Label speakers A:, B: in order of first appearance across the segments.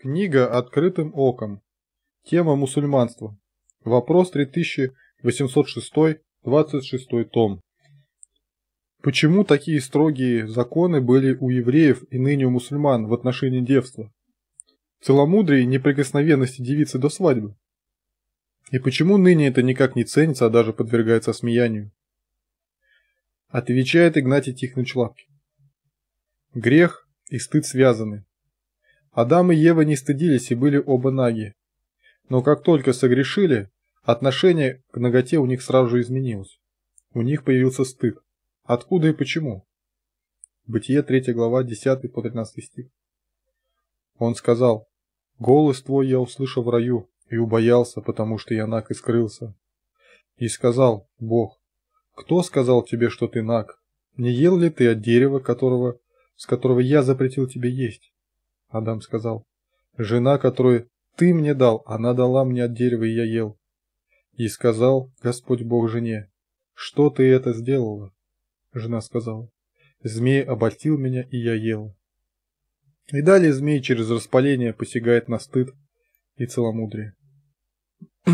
A: Книга «Открытым оком». Тема мусульманства. Вопрос 3806, 26 том. Почему такие строгие законы были у евреев и ныне у мусульман в отношении девства? Целомудрие неприкосновенности девицы до свадьбы. И почему ныне это никак не ценится, а даже подвергается смеянию? Отвечает Игнатий Тихонович Лапкин. Грех и стыд связаны. Адам и Ева не стыдились и были оба наги. Но как только согрешили, отношение к ноготе у них сразу же изменилось. У них появился стыд. Откуда и почему? Бытие 3 глава 10 по 13 стих. Он сказал, «Голос твой я услышал в раю и убоялся, потому что я наг и скрылся». И сказал Бог, «Кто сказал тебе, что ты наг? Не ел ли ты от дерева, которого, с которого я запретил тебе есть?» Адам сказал. «Жена, которую ты мне дал, она дала мне от дерева, и я ел». И сказал Господь Бог жене, «Что ты это сделала?» Жена сказала, «Змей обольстил меня, и я ела». И далее змей через распаление посягает на стыд и целомудрие.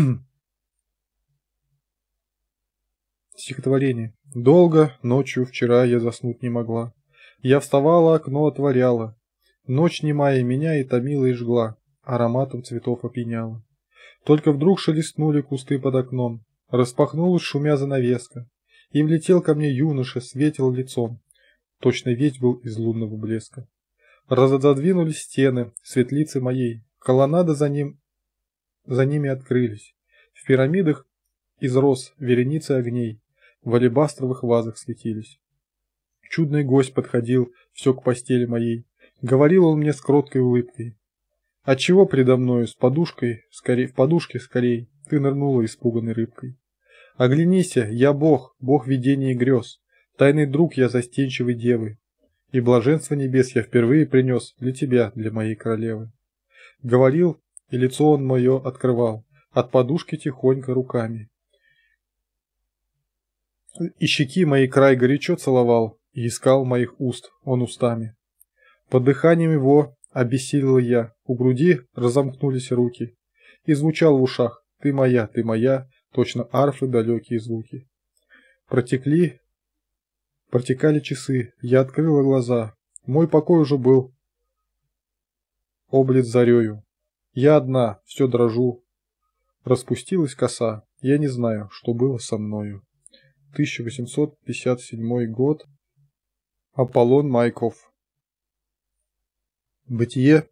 A: Стихотворение. «Долго ночью вчера я заснуть не могла. Я вставала, окно отворяла, Ночь немая меня и томила и жгла, ароматом цветов опьяняла. Только вдруг шелестнули кусты под окном, распахнулась шумя занавеска, и влетел ко мне юноша, светил лицом. Точно ведь был из лунного блеска. Разодвинулись стены, светлицы моей, колоннады за ним за ними открылись. В пирамидах изрос вереницы огней, в алебастровых вазах светились. Чудный гость подходил все к постели моей, говорил он мне с кроткой улыбкой. чего предо мною с подушкой, скорее, в подушке скорей, ты нырнула испуганной рыбкой? Оглянися, я бог, бог видений и грез, тайный друг я застенчивой девы, и блаженство небес я впервые принес для тебя, для моей королевы. Говорил, и лицо он мое открывал, от подушки тихонько руками. И щеки мои край горячо целовал, и искал моих уст он устами. Под дыханием его обессилел я, у груди разомкнулись руки. И звучал в ушах «Ты моя, ты моя», точно арфы далекие звуки. Протекли, протекали часы, я открыла глаза. Мой покой уже был облит зарею. Я одна, все дрожу. Распустилась коса, я не знаю, что было со мною. 1857 год. Аполлон Майков Бытие,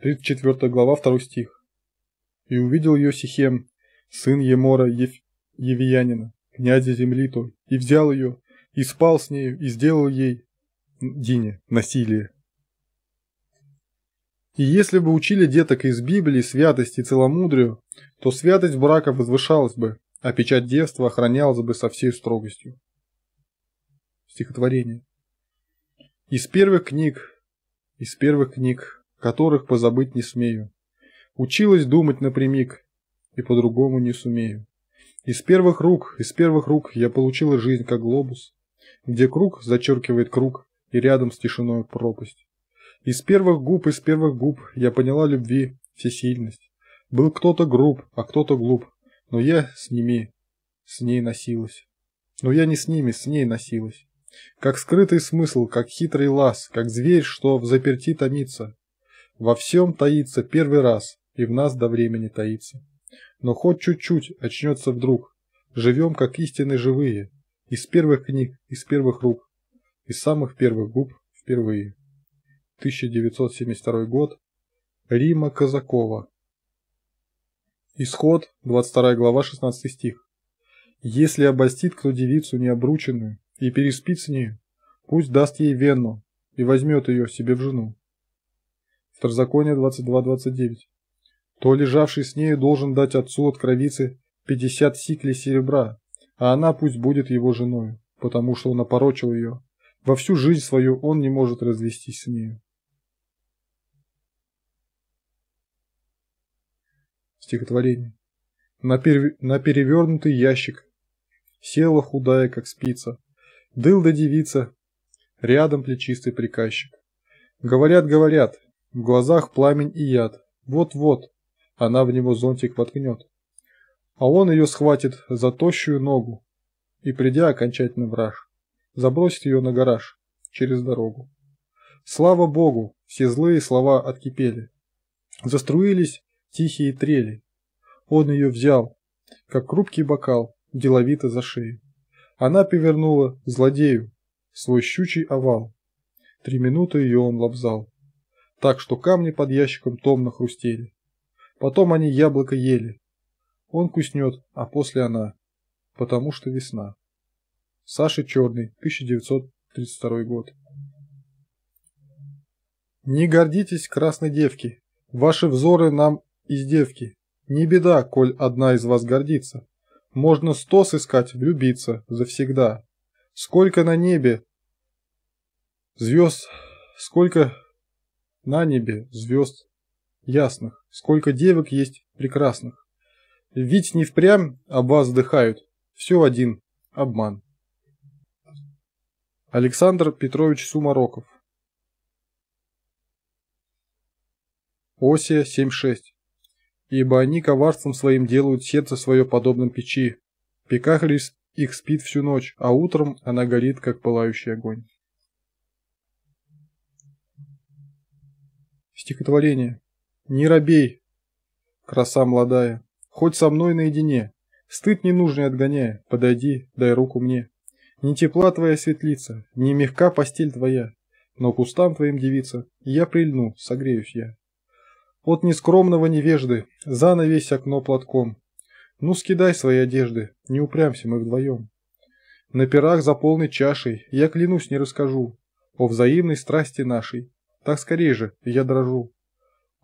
A: 34 глава, 2 стих. «И увидел ее Сихем, сын Емора Ев... Евиянина, князя земли той, и взял ее, и спал с нею, и сделал ей, Дине, насилие». И если бы учили деток из Библии святости и целомудрию, то святость брака возвышалась бы, а печать девства охранялась бы со всей строгостью. Стихотворение. Из первых книг из первых книг, которых позабыть не смею. Училась думать напрямик, и по-другому не сумею. Из первых рук, из первых рук я получила жизнь как глобус, где круг зачеркивает круг, и рядом с тишиной пропасть. Из первых губ, из первых губ я поняла любви, всесильность. Был кто-то груб, а кто-то глуп, но я с ними, с ней носилась. Но я не с ними, с ней носилась. Как скрытый смысл, как хитрый лаз, как зверь, что в заперти томится. Во всем таится первый раз, и в нас до времени таится. Но хоть чуть-чуть очнется вдруг. Живем, как истины живые. Из первых книг, из первых рук, из самых первых губ впервые. 1972 год. Рима Казакова. Исход, 22 глава, 16 стих. «Если обостит кто девицу необрученную, и переспит с ней, пусть даст ей Венну и возьмет ее себе в жену. Второзаконие 22.29. То лежавший с нею должен дать отцу от кровицы 50 сиклей серебра, а она пусть будет его женой, потому что он опорочил ее. Во всю жизнь свою он не может развестись с нею. Стихотворение. На, пер на перевернутый ящик села худая, как спица, Дылда девица, рядом плечистый приказчик. Говорят, говорят, в глазах пламень и яд. Вот-вот, она в него зонтик воткнет. А он ее схватит за тощую ногу и, придя окончательно в раж, забросит ее на гараж через дорогу. Слава богу, все злые слова откипели. Заструились тихие трели. Он ее взял, как хрупкий бокал, деловито за шею. Она повернула злодею свой щучий овал. Три минуты ее он лобзал, так что камни под ящиком томно хрустели. Потом они яблоко ели. Он куснет, а после она, потому что весна. Саша Черный, 1932 год. Не гордитесь красной девки, ваши взоры нам из девки. Не беда, коль одна из вас гордится. Можно сто сыскать, влюбиться, завсегда. Сколько на небе звезд, сколько на небе звезд ясных, сколько девок есть прекрасных. Ведь не впрямь об вас вздыхают, все один обман. Александр Петрович Сумароков Осия 76 ибо они коварством своим делают сердце свое подобным печи. Пекахлис их спит всю ночь, а утром она горит, как пылающий огонь. Стихотворение. Не робей, краса молодая, хоть со мной наедине, стыд ненужный отгоняя, подойди, дай руку мне. Не тепла твоя светлица, не мягка постель твоя, но к устам твоим девица, я прильну, согреюсь я. От нескромного невежды, занавесь окно платком. Ну, скидай свои одежды, не упрямся мы вдвоем. На пирах за полной чашей, я клянусь, не расскажу О взаимной страсти нашей. Так скорее же, я дрожу.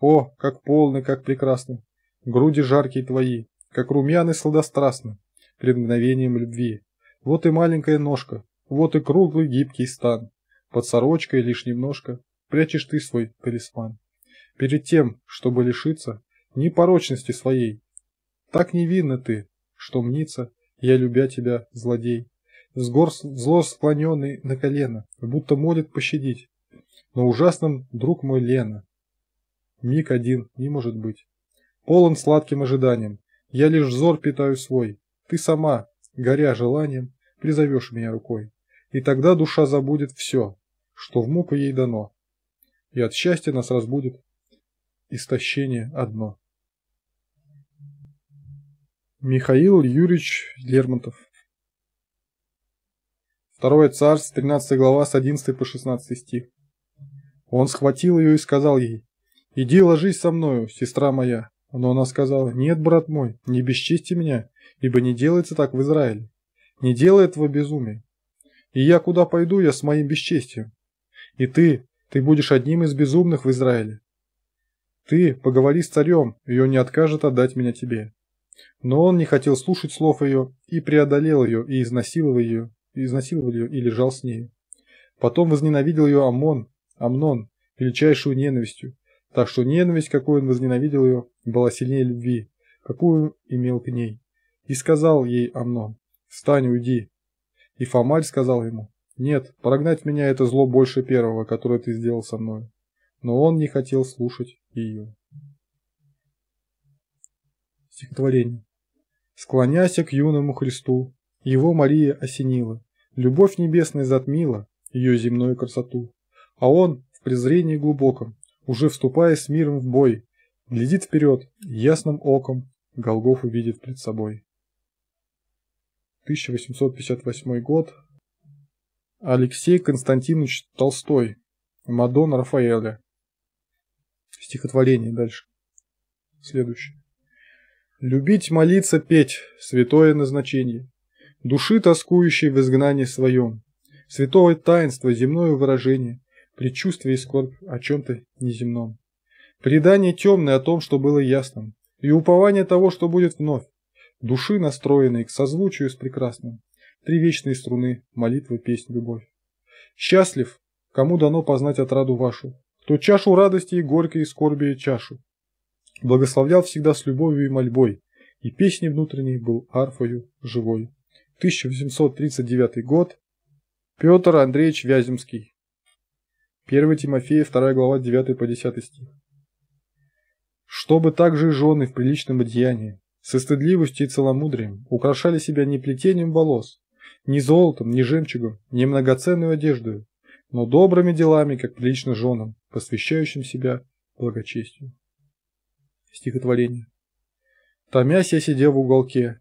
A: О, как полны, как прекрасны, груди жаркие твои, как румяны сладострастны пред мгновением любви. Вот и маленькая ножка, вот и круглый гибкий стан. Под сорочкой лишь немножко прячешь ты свой талисман перед тем, чтобы лишиться непорочности своей. Так невинна ты, что мнится, я любя тебя, злодей. С гор зло склоненный на колено, будто молит пощадить. Но ужасным друг мой Лена. Миг один не может быть. Полон сладким ожиданием, я лишь взор питаю свой. Ты сама, горя желанием, призовешь меня рукой. И тогда душа забудет все, что в муку ей дано. И от счастья нас разбудит истощение одно. Михаил Юрьевич Лермонтов Второе царство, 13 глава, с 11 по 16 стих. Он схватил ее и сказал ей, «Иди ложись со мною, сестра моя». Но она сказала, «Нет, брат мой, не бесчисти меня, ибо не делается так в Израиле. Не делай этого безумия. И я куда пойду, я с моим бесчестием. И ты, ты будешь одним из безумных в Израиле, «Ты поговори с царем, и он не откажет отдать меня тебе». Но он не хотел слушать слов ее, и преодолел ее, и изнасиловал ее, и изнасиловал ее, и лежал с ней. Потом возненавидел ее Амон, Амнон, величайшую ненавистью, так что ненависть, какую он возненавидел ее, была сильнее любви, какую имел к ней. И сказал ей Амнон, «Встань, уйди». И Фомарь сказал ему, «Нет, прогнать меня это зло больше первого, которое ты сделал со мной» но он не хотел слушать ее. Стихотворение. Склоняясь к юному Христу, его Мария осенила, любовь небесная затмила ее земную красоту, а он в презрении глубоком, уже вступая с миром в бой, глядит вперед ясным оком, Голгоф увидит пред собой. 1858 год. Алексей Константинович Толстой. Мадон Рафаэля. Стихотворение дальше. Следующее. Любить, молиться, петь – святое назначение. Души, тоскующей в изгнании своем. Святое таинство, земное выражение, предчувствие и скорбь о чем-то неземном. Предание темное о том, что было ясным, и упование того, что будет вновь. Души, настроенные к созвучию с прекрасным. Три вечные струны, молитва, песнь, любовь. Счастлив, кому дано познать отраду вашу, то чашу радости и горькой и скорби чашу. Благословлял всегда с любовью и мольбой, и песни внутренней был арфою живой. 1839 год. Петр Андреевич Вяземский. 1 Тимофея, 2 глава, 9 по 10 стих. Чтобы также и жены в приличном одеянии, со стыдливостью и целомудрием, украшали себя не плетением волос, ни золотом, ни жемчугом, ни многоценную одеждою, но добрыми делами, как прилично женам, посвящающим себя благочестию. Стихотворение. Томясь, я сидел в уголке,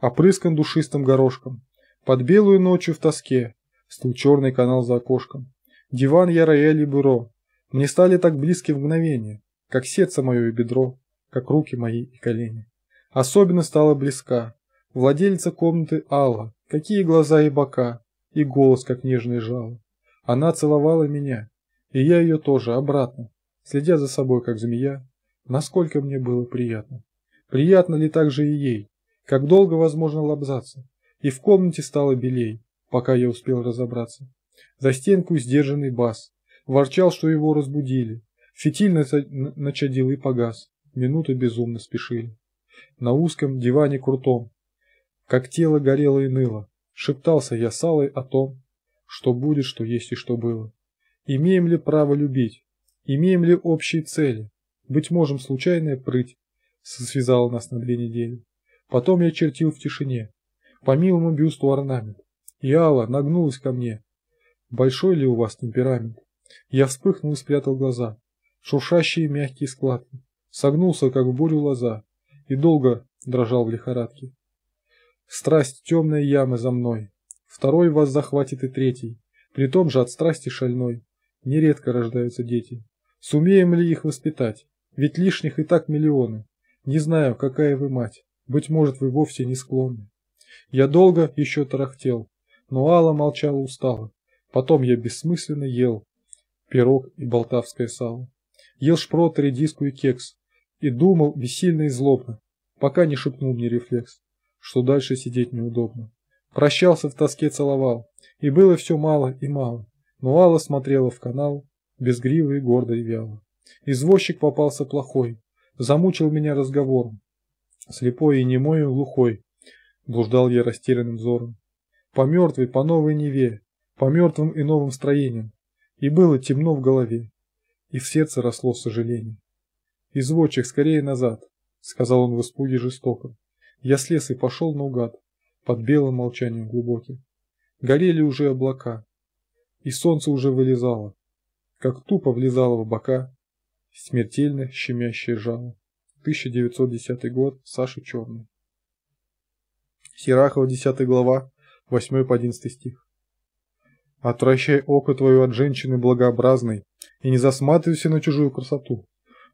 A: опрыскан душистым горошком, под белую ночью в тоске, стул черный канал за окошком. Диван я рояль и бюро, мне стали так близки в мгновение, как сердце мое и бедро, как руки мои и колени. Особенно стала близка владельца комнаты Алла, какие глаза и бока, и голос, как нежный жало. Она целовала меня, и я ее тоже обратно, следя за собой как змея, насколько мне было приятно. Приятно ли также и ей, как долго возможно лобзаться, и в комнате стало белей, пока я успел разобраться. За стенку сдержанный бас, ворчал, что его разбудили, фитиль начадил и погас, минуты безумно спешили. На узком диване крутом, как тело горело и ныло, шептался я с Аллой о том, что будет, что есть и что было. Имеем ли право любить? Имеем ли общие цели? Быть можем, случайная прыть связала нас на две недели. Потом я чертил в тишине, по милому бюсту орнамент. И Алла нагнулась ко мне. «Большой ли у вас темперамент?» Я вспыхнул и спрятал глаза, шуршащие мягкие складки. Согнулся, как в бурю лоза, и долго дрожал в лихорадке. Страсть темная яма за мной, Второй вас захватит и третий, при том же от страсти шальной. Нередко рождаются дети. Сумеем ли их воспитать? Ведь лишних и так миллионы. Не знаю, какая вы мать. Быть может, вы вовсе не склонны. Я долго еще тарахтел, но Алла молчала устало. Потом я бессмысленно ел пирог и болтавское сало. Ел шпрот, редиску и кекс. И думал бессильно и злобно, пока не шепнул мне рефлекс, что дальше сидеть неудобно. Прощался в тоске, целовал. И было все мало и мало. Но Алла смотрела в канал, без гривы и гордо и вяло. Извозчик попался плохой. Замучил меня разговором. Слепой и немой и глухой. Блуждал я растерянным взором. По мертвой, по новой Неве. По мертвым и новым строениям. И было темно в голове. И в сердце росло сожаление. «Извозчик, скорее назад!» — сказал он в испуге жестоко. Я слез и пошел наугад под белым молчанием глубоким Горели уже облака, и солнце уже вылезало, как тупо влезало в бока, смертельно щемящее жало. 1910 год, Саша Черный. Сирахова, 10 глава, 8 по 11 стих. «Отвращай око твое от женщины благообразной, и не засматривайся на чужую красоту.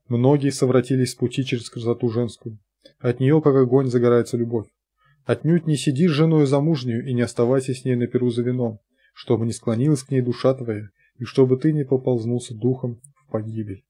A: Многие совратились с пути через красоту женскую. От нее, как огонь, загорается любовь. Отнюдь не сиди с женой замужнюю и не оставайся с ней на перу за вином, чтобы не склонилась к ней душа твоя, и чтобы ты не поползнулся духом в погибель.